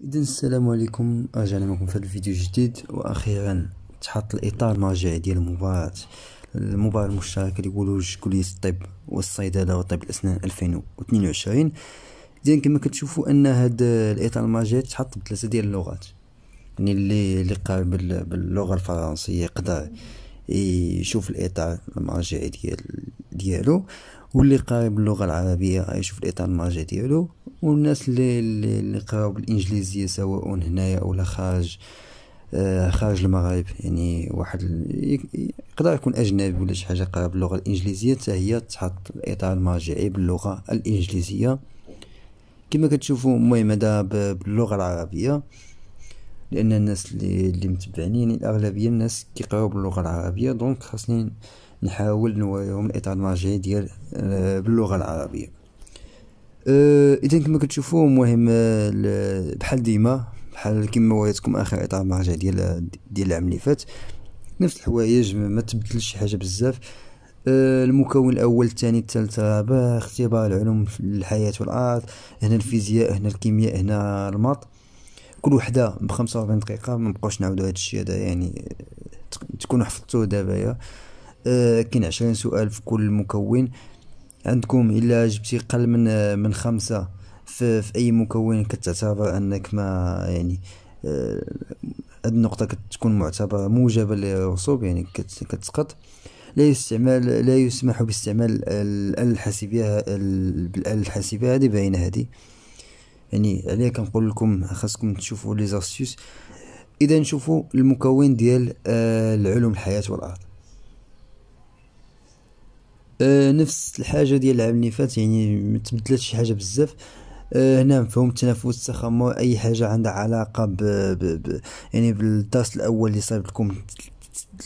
اذا السلام عليكم رجعنا معكم في الفيديو جديد واخيرا تحط الاطار المرجعي ديال المباراه المباراه المشتركه اللي يقولوا كليه الطب والصيدله وطب الاسنان 2022 اذا كما كتشوفوا ان هذا الاطار المرجعي تحط بثلاثه ديال اللغات يعني اللي اللي قال باللغه الفرنسيه يقدر يشوف الاطار المرجعي ديال ديالو واللي قاري باللغه العربيه غيشوف الاطار المرجع ديالو والناس اللي اللي قراو بالانجليزيه سواء هنايا ولا خارج آه خارج المغرب يعني واحد يقدر يكون اجنبي ولا شي حاجه قرا باللغه الانجليزيه حتى هي تحط الاطار المرجعي باللغه الانجليزيه كما كتشوفوا المهم هذا باللغه العربيه لان الناس اللي, اللي متبعني يعني الاغلبيه الناس كيقراو باللغه العربيه دونك خاصني نحاول نوريهم الاطار المرجعي ديال آه، باللغه العربيه أه اذا كما كتشوفوا مهم بحال ديما بحال كما وريتكم اخر اطار مرجع ديال ديال العام اللي فات نفس الحوايج ما تبدلش شي حاجه بزاف آه، المكون الاول الثاني الثالث الرابع اختبار العلوم في الحياه والارض هنا الفيزياء هنا الكيمياء هنا الماط كل وحده ب 45 دقيقه ما بقاوش نعاودوا هذا الشيء هذا يعني تكونوا حفظتوه دابا يا آه، كاين 20 سؤال في كل مكون عندكم الا جبتي قل من من خمسة في, في اي مكون كتعتبر انك ما يعني آه، هاد النقطة كتكون معتبرة موجبة للرسوب يعني كتسقط لا يستعمل لا يسمح باستعمال الآلة الحاسبية بالآلة الحاسبية هذه باينة هذه يعني عليه كنقول لكم خاصكم تشوفوا لي زاستيس اذا نشوفوا المكون ديال آه، العلوم الحياه والارض آه، نفس الحاجه ديال العام اللي فات يعني ما تبدلاتش شي حاجه بزاف آه، هنا مفهوم التنافس التخمر اي حاجه عندها علاقه ب, ب, ب يعني بالدرس الاول اللي صايب لكم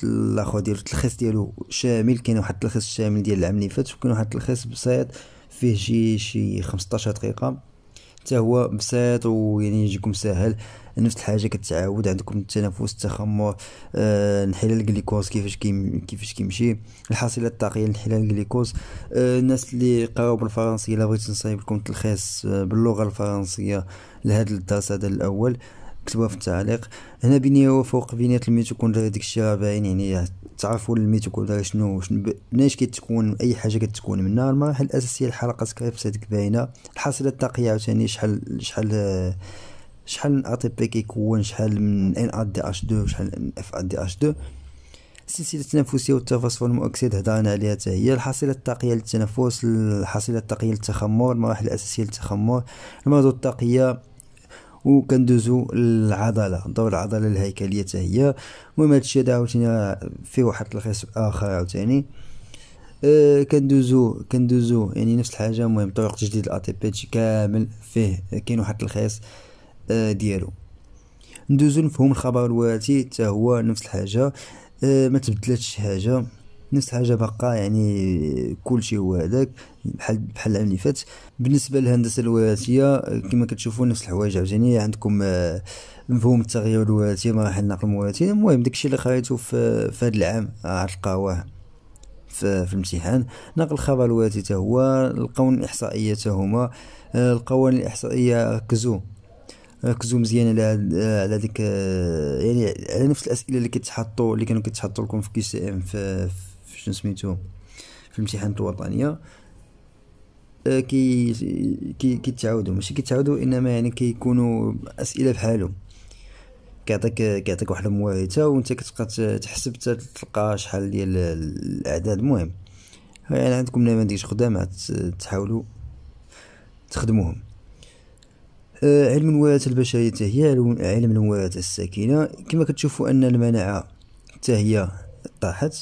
الاخو ديالو التلخيص ديالو شامل كاين واحد التلخيص شامل ديال العام اللي فات وكاين واحد التلخيص بسيط فيه شي شي 15 دقيقه حتى هو بسيط ويعني يجيكم ساهل نفس الحاجه كتعاود عندكم التنفس التخمر آه، انحلال الجليكوز كيفاش كيفاش كيمشي الحصيله الطاقيه لانحلال الجليكوز آه، الناس اللي قراو بالفرنسيه الا بغيت نصايب لكم تلخيص آه، باللغه الفرنسيه لهذا الدرس هذا الاول كتبوها في التعليق هنا بيني وفوق بينات الميتوكوندريا داك الشيء باين يعني تعرفوا الميتوكوندريا شنو شنو مناش كتكون اي حاجه كتكون منها المراحل الاساسيه الحلقه سكريبت هذيك باينه الحاصله الطاقيه عاوتاني شحال شحال شحال من ا تي بي كيكون شحال من ان ا دي اش 2 شحال من اف ا دي اش 2 السلسله التنافسيه والتفاصيل المؤكسد هضرنا عليها حتى هي الحصيله الطاقيه للتنفس الحصيله الطاقيه للتخمر المراحل الاساسيه للتخمر المرض الطاقيه وكندوزو للعضله دور العضله الهيكليه حتى هي المهم هادشي هذا عاوتاني فيه واحد تلخيص اخر عاوتاني أه كندوزو كندوزو يعني نفس الحاجه المهم طريق تجديد الاطي بي كامل فيه كاين واحد تلخيص أه ديالو ندوزو نفهم الخبر الواتي حتى هو نفس الحاجه أه ما تبدلاتش شي حاجه نفس الحاجه بقى يعني كل شيء هو هذاك بحال بحال العام اللي فات بالنسبه للهندسه الوراثيه كما كتشوفوا نفس الحوايج عاوتاني عندكم آه، مفهوم التغيير الوراثي مراحل النقل الوراثي المهم داكشي اللي قريته في, في هذا العام غتلقاوه آه، في, في الامتحان نقل الخبر الوراثي حتى هو القوانين الاحصائيه هما القوانين آه، الاحصائيه ركزوا ركزوا مزيان على على ديك يعني على نفس الاسئله اللي كيتحطوا اللي كانوا كيتحطوا لكم في سي ام في, في شنو سميتو في الامتحانات الوطنيه آه، كي كي كيتعاودوا ماشي كيتعاودوا انما يعني كيكونوا اسئله بحالهم كيعطيك كيعطيك واحد المواعيد وانت كتبقى تحسب حتى تلقى شحال ديال الاعداد المهم يعني عندكم نماذج خدام تحاولوا تخدموهم آه علم الهوايات البشرية هي علم الهوايات الساكنة كما كتشوفوا أن المناعة حتى هي طاحت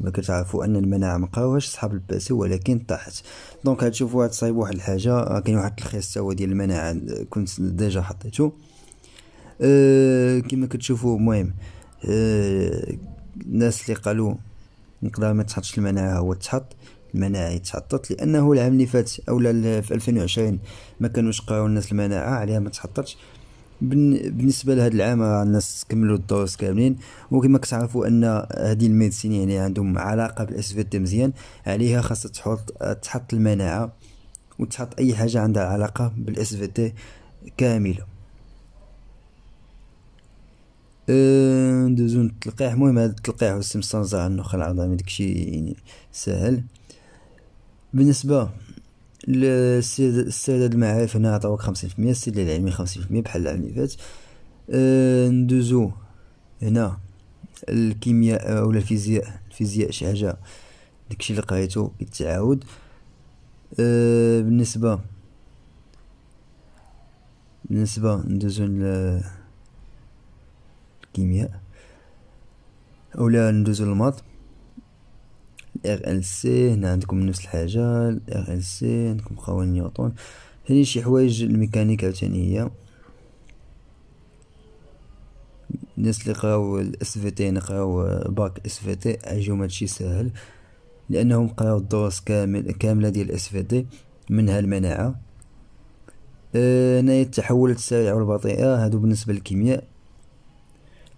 ما كتعرفوا ان المناعه ما قراوهاش صحاب الباسي ولكن طاحت دونك هتشوفوا هاد صايب واحد الحاجه آه، كاين واحد التلخيص هو ديال المناعه كنت ديجا حطيته أه كما كتشوفوا المهم أه الناس اللي قالوا نقدر ما تحطش المناعه هو تحط المناعه يتحطط لانه العام اللي فات اولا في 2020 ما كانوش قراو الناس المناعه عليها ما تحطتش بالنسبه لهذا العام راه الناس كملوا الدروس كاملين وكما كتعرفوا ان هذه الميدسين يعني عندهم علاقه بالاس في دي مزيان عليها خاصها تحط تحط المناعه وتحط اي حاجه عندها علاقه بالاس في دي كامله أه ندوزو للتلقيح المهم هذا التلقيح والاستمصاص على النخاع العظامي داكشي يعني سهل بالنسبه السادة المعارف هنا عطاوك خمسين في المية السلة العلمي خمسين في المية بحال العام اللي فات أه، ندوزو هنا الكيمياء ولا الفيزياء الفيزياء شي حاجة داكشي اللي قريتو بالتعاود أه، بالنسبة بالنسبة ندوزو الكيمياء أولا ندوزو للماط الار ال سي هنا عندكم نفس الحاجه الار ال سي عندكم قوانين نيوتن هذه شي حوايج الميكانيك عاوتاني هي الناس اللي قراو الاس في تي نقراو باك اس في تي عجبهم هادشي ساهل لانهم قراو الدروس كامل كامله ديال الاس في تي منها المناعه آه، هنايا التحولات السريعه والبطيئه هادو بالنسبه للكيمياء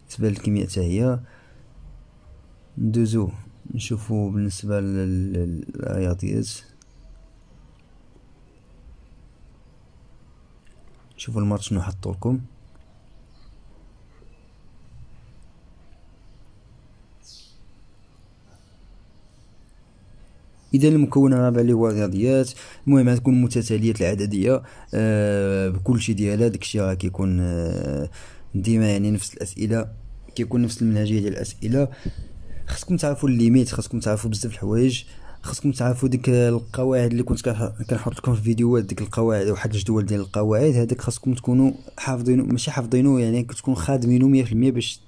بالنسبه للكيمياء تاهي ندوزو نشوفوا بالنسبة للاي تي اس شوفوا شنو حطوا لكم اذا المكون الرابع اللي هو الرياضيات المهم تكون متتاليه العدديه آه بكل شيء ديالها داكشي راه كيكون آه، ديما يعني نفس الاسئله كيكون نفس المنهجيه ديال الاسئله خصكم تعرفوا الليميت خصكم تعرفوا بزاف الحوايج خصكم تعرفوا ديك القواعد اللي كنت كنحط لكم في فيديوهات ديك القواعد وحد الجدول ديال القواعد هذاك خصكم تكونوا حافظينو ماشي حافظينو يعني كتكون خادمينو 100% باش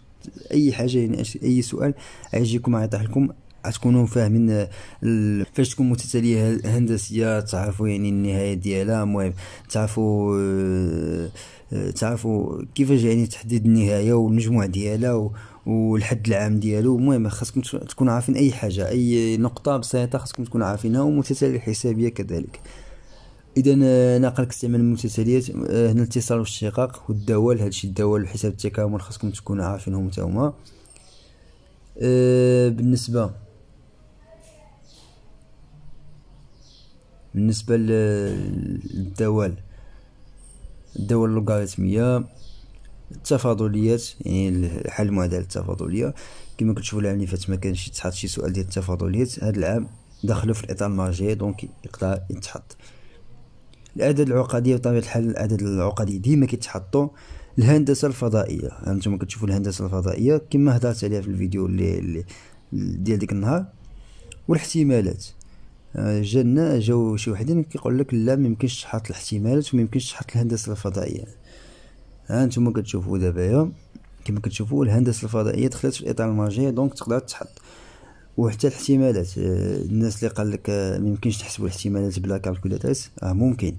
اي حاجه يعني اي سؤال يجيكم يطيح لكم تكونوا فاهمين فاش تكون متتاليه هندسيه تعرفوا يعني النهايه ديالها المهم تعرفوا أه، تعرفوا كيفاش يعني تحديد النهايه والمجموع ديالها والحد العام ديالو المهم خاصكم تكونوا عارفين اي حاجه اي نقطه بسيطه خاصكم تكونوا عارفينها ومتتاليه الحسابيه كذلك اذا أه، ناقل استعمال المتتاليات أه، هنا الاتصال والاشتقاق والدوال هادشي الدوال وحساب التكامل خاصكم تكونوا عارفينهم حتى هما بالنسبه بالنسبه للدوال الدول اللوغاريتميه التفاضليات يعني حل المعادله التفاضليه كما كتشوفوا العام اللي فات ما كانش يتحط شي سؤال ديال التفاضليات هذا العام دخلوا في الاطار المرجعي دونك يقدر يتحط الاعداد العقدية بطبيعه الحال الاعداد العقدية ديما كيتحطوا الهندسه الفضائيه هانتوما كتشوفوا الهندسه الفضائيه كما هضرت عليها في الفيديو اللي, اللي ديال ديك النهار والاحتمالات آه، جانا جاو شي وحدين كيقول لك لا ميمكنش تحط الاحتمالات يمكنش تحط الهندسه الفضائيه ها نتوما كتشوفوا دابا أيوة. كما كتشوفوا الهندسه الفضائيه دخلت في الاطار الماجي دونك تقدر تحط وحتى الاحتمالات آه، الناس اللي قال لك آه، ميمكنش تحسبوا الاحتمالات بلا كالكولاتريس اه ممكن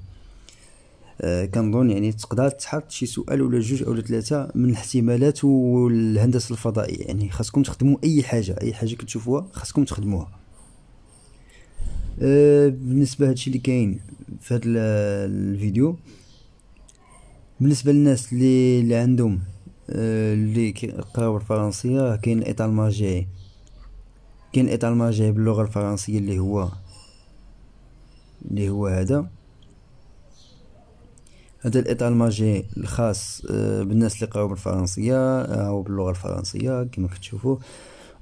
آه كنظن يعني تقدر تحط شي سؤال ولا جوج ولا ثلاثه من الاحتمالات والهندسه الفضائيه يعني خاصكم تخدموا اي حاجه اي حاجه كتشوفوها خاصكم تخدموها آه، بالنسبه لهادشي اللي كاين في هاد الفيديو بالنسبه للناس اللي اللي عندهم آه، اللي قراو الفرنسيه كاين ايطال ماجي كاين ايطال ماجي باللغه الفرنسيه اللي هو اللي هو هذا هذا الايطال ماجي الخاص آه، بالناس اللي قراو بالفرنسيه او باللغه الفرنسيه كما كتشوفوا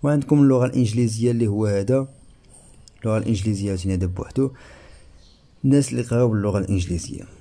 وعندكم اللغه الانجليزيه اللي هو هذا اللغه الانجليزيه تنادى بوحدو الناس اللي قراو باللغه الانجليزيه